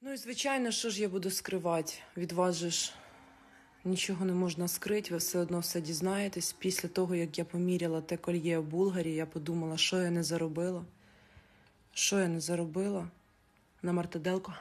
Ну і звичайно, що ж я буду скривати? Від вас же ж нічого не можна скрити, ви все одно все дізнаєтесь. Після того, як я поміряла те кольє у булгарії, я подумала, що я не заробила, що я не заробила на мартаделку.